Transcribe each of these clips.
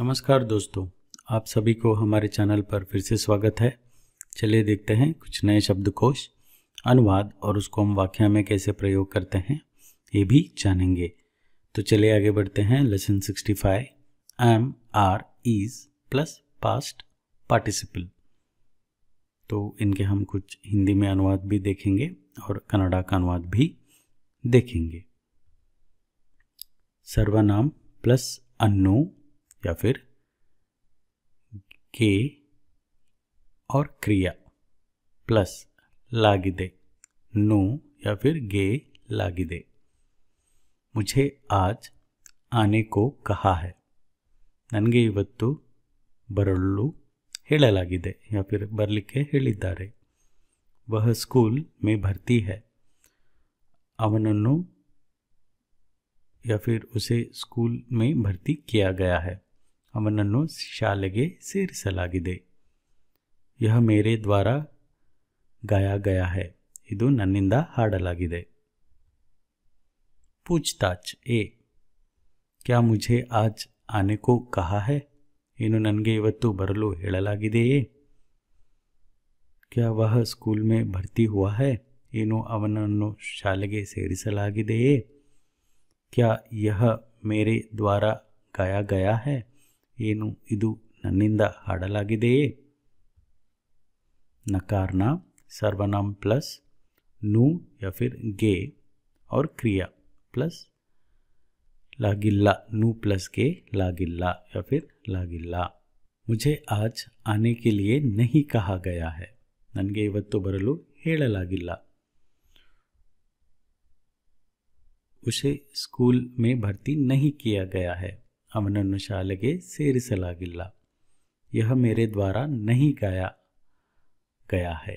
नमस्कार दोस्तों आप सभी को हमारे चैनल पर फिर से स्वागत है चलिए देखते हैं कुछ नए शब्दकोश अनुवाद और उसको हम वाक्या में कैसे प्रयोग करते हैं ये भी जानेंगे तो चलिए आगे बढ़ते हैं lesson 65 am are is plus past participle तो इनके हम कुछ हिंदी में अनुवाद भी देखेंगे और कनाडा का अनुवाद भी देखेंगे सर्वनाम प्लस अन्नू या फिर के और क्रिया प्लस लागिदे नो या फिर गे लागिदे मुझे आज आने को कहा है नन के इवतु बरलू हेळलागिदे या फिर बरलिके हेळिदारे वह स्कूल में भर्ती है अवनन्नु या फिर उसे स्कूल में भर्ती किया गया है शाले सेसलिए यह मेरे द्वारा गाया गया है इतना हाड़ल पूछताछ ए क्या मुझे आज आने को कहा है इन नन इवतु बरलू है क्या वह स्कूल में भर्ती हुआ है इन शाले सेसलिए क्या यह मेरे द्वारा गाया गया है ಏನು ಇದು ನನ್ನಿಂದ ಆಗಲಾಗಿದೇ ನಕಾರಣ ಸರ್ವನಾಂ ಪ್ಲಸ್ ನು ಯಾ ಫಿರ್ ಗೆ ಔರ್ ಕ್ರಿಯಾ ಪ್ಲಸ್ ಲಾಗಿಲ್ಲ ನು ಪ್ಲಸ್ ಗೆ ಲಾಗಿಲ್ಲ ಯಾ ಫಿರ್ ಲಾಗಿಲ್ಲ ಮುಜೆ આજ ಆನೆ ಕೆ ಲಿಯೇ ನಹೀ ಕಹಾ ಗಯಾ ಹೈ ನಂಗೆ ಇವತ್ತು ಬರಲು ಹೆಳಲಾಗಿಲ್ಲ ಉಸೇ ಸ್ಕೂಲ್ ಮೇ ಭರ್ತಿ ನಹೀ ಕಿಯಾ ಗಯಾ ಹೈ शाले सेसल यह मेरे द्वारा नहीं गया गया है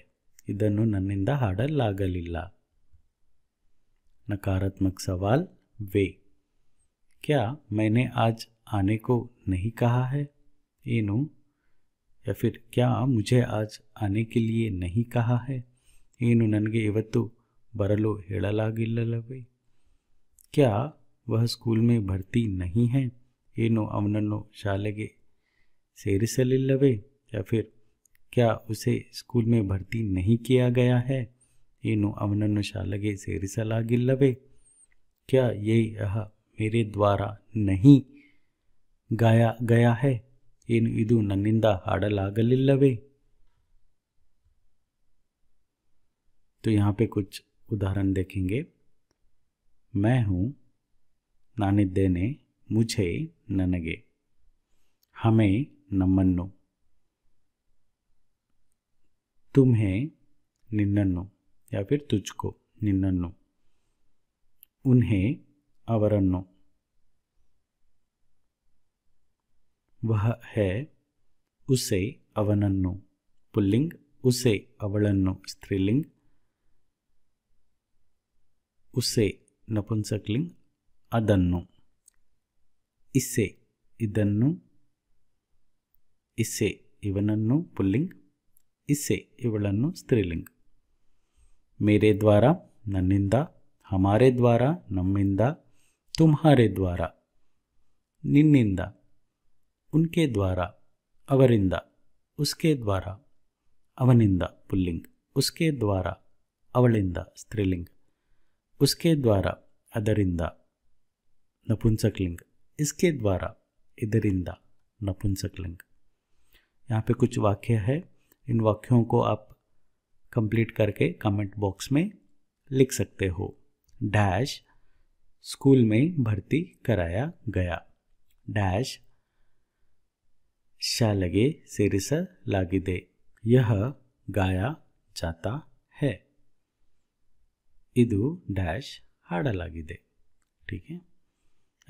नाड़ल नकारात्मक सवाल वे क्या मैंने आज आने को नहीं कहा है ईनू या फिर क्या मुझे आज आने के लिए नहीं कहा है ईनू नन के इवतु बरलो हेड़ल क्या वह स्कूल में भर्ती नहीं है ಏನು शाले के ಸೇರಿಸಲಿಲ್ಲವೇ या फिर क्या उसे स्कूल में भर्ती नहीं किया गया है ಏನು शाले के ಸೇರಿಸಲಾಗಿಲ್ಲವೇ क्या ये यह मेरे द्वारा नहीं गाया गया है ಏನು ಇದು ನನ್ನಿಂದ ಹಾಡಲಾಗಲಿಲ್ಲವೇ तो यहाँ पे कुछ उदाहरण देखेंगे मैं हूँ ने मुझे ननगे हमें नमन्नो तुम्हें निन्नन्नो या फिर तुझको निन्नन्नो उन्हें अवरन्नो वह है उसे अवनन्नो पुल्लिंग उसे अवलन्नो स्त्रीलिंग उसे नपुंसकलिंग अदन्नो ಇಸ್ಸೆ ಇದನ್ನು ಇಸ್ಸೆ ಇವನನ್ನು ಪುಲ್ಲಿಂಗ್ ಇಸ್ಸೆ ಇವಳನ್ನು ಸ್ತ್ರೀಲಿಂಗ್ ಮೇರೆ ದ್ವಾರ ನನ್ನಿಂದ ಹಮಾರೆ ದ್ವಾರ ನಮ್ಮಿಂದ ತುಮಾರೆ ದ್ವಾರ ನಿನ್ನಿಂದ ಉನ್ಕೆ ದ್ವಾರ ಅವರಿಂದ ಉಸ್ಕೆ ದ್ವಾರ ಅವನಿಂದ ಪುಲ್ಲಿಂಗ್ ಉಸ್ಕೆ ದ್ವಾರ ಅವಳಿಂದ ಸ್ತ್ರೀಲಿಂಗ್ ಉಸ್ಕೆ ದ್ವಾರ ಅದರಿಂದ ನಪುಂಸಕ್ಲಿಂಗ್ इसके द्वारा इधरिंदा नपुंसक लिंग यहाँ पे कुछ वाक्य है इन वाक्यों को आप कंप्लीट करके कमेंट बॉक्स में लिख सकते हो डैश स्कूल में भर्ती कराया गया डैश शालगे सिरिस दे यह गाया जाता है इधु डैश हाड़ा ಇದು दे ठीक है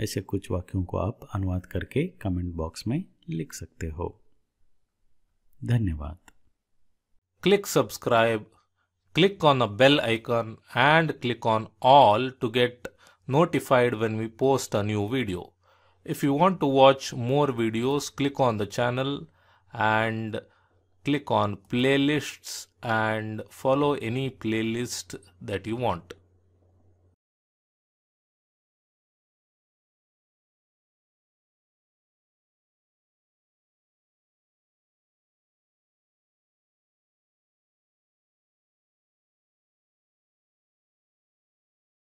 ऐसे कुछ वाक्यों को आप अनुवाद करके कमेंट बॉक्स में लिख सकते हो धन्यवाद click subscribe click on a bell icon and click on all to get notified when we post a new video if you want to watch more videos click on the channel and click on playlist and follow any playlist that you want